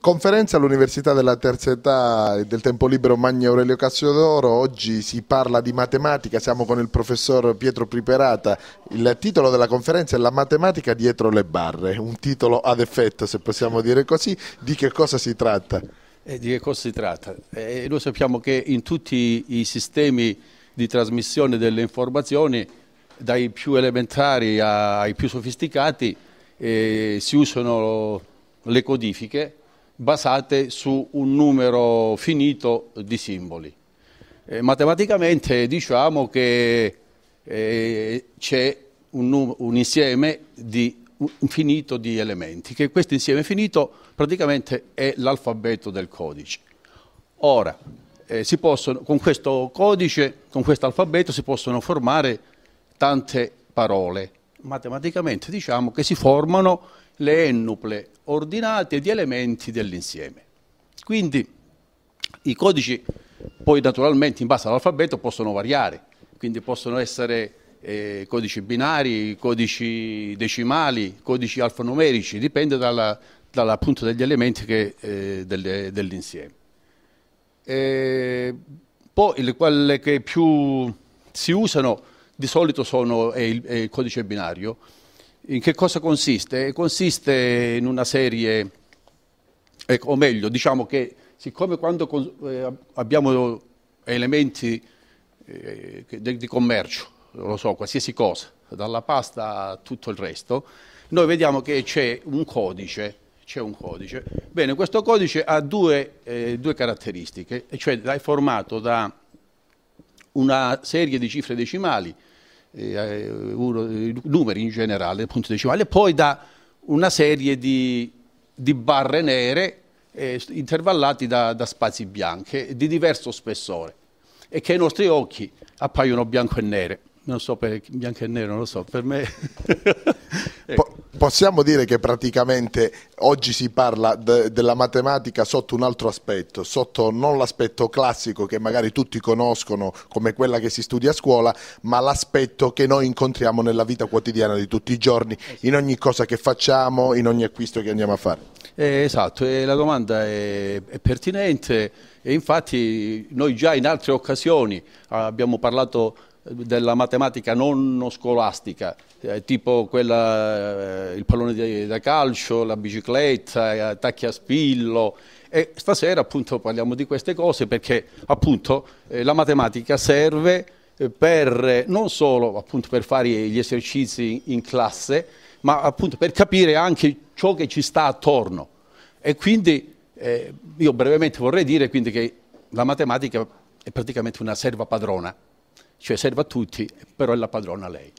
Conferenza all'Università della Terza Età e del Tempo Libero Magna Aurelio Cassiodoro, oggi si parla di matematica, siamo con il professor Pietro Priperata, il titolo della conferenza è La matematica dietro le barre, un titolo ad effetto se possiamo dire così, di che cosa si tratta? E eh, di che cosa si tratta? E eh, noi sappiamo che in tutti i sistemi di trasmissione delle informazioni, dai più elementari ai più sofisticati, eh, si usano le codifiche basate su un numero finito di simboli. Eh, matematicamente diciamo che eh, c'è un, un, insieme di, un finito di elementi, che questo insieme finito praticamente è l'alfabeto del codice. Ora, eh, possono, con questo codice, con questo alfabeto si possono formare tante parole. Matematicamente diciamo che si formano le ennuple ordinate di elementi dell'insieme. Quindi i codici poi naturalmente in base all'alfabeto possono variare, quindi possono essere eh, codici binari, codici decimali, codici alfanumerici, dipende dalla, dalla, appunto dagli elementi eh, dell'insieme. Dell eh, poi le, quelle che più si usano di solito sono, è il, è il codice binario, in che cosa consiste? Consiste in una serie, ecco, o meglio, diciamo che siccome quando eh, abbiamo elementi eh, di commercio, lo so, qualsiasi cosa, dalla pasta a tutto il resto, noi vediamo che c'è un codice, c'è un codice. Bene, questo codice ha due, eh, due caratteristiche, cioè è formato da una serie di cifre decimali eh, eh, uno, numeri in generale, punti decimali, e poi da una serie di, di barre nere eh, intervallati da, da spazi bianchi di diverso spessore e che ai nostri occhi appaiono bianco e nere non so per bianco e nero, non lo so, per me possiamo dire che praticamente oggi si parla de della matematica sotto un altro aspetto, sotto non l'aspetto classico che magari tutti conoscono come quella che si studia a scuola, ma l'aspetto che noi incontriamo nella vita quotidiana di tutti i giorni, in ogni cosa che facciamo, in ogni acquisto che andiamo a fare. Eh, esatto, eh, la domanda è, è pertinente e infatti noi già in altre occasioni abbiamo parlato della matematica non scolastica, eh, tipo quella, eh, il pallone da calcio, la bicicletta, eh, tacchi a spillo. E stasera appunto parliamo di queste cose perché appunto eh, la matematica serve eh, per, eh, non solo appunto per fare gli esercizi in classe, ma appunto per capire anche ciò che ci sta attorno. E quindi io brevemente vorrei dire quindi che la matematica è praticamente una serva padrona cioè serve a tutti, però è la padrona lei.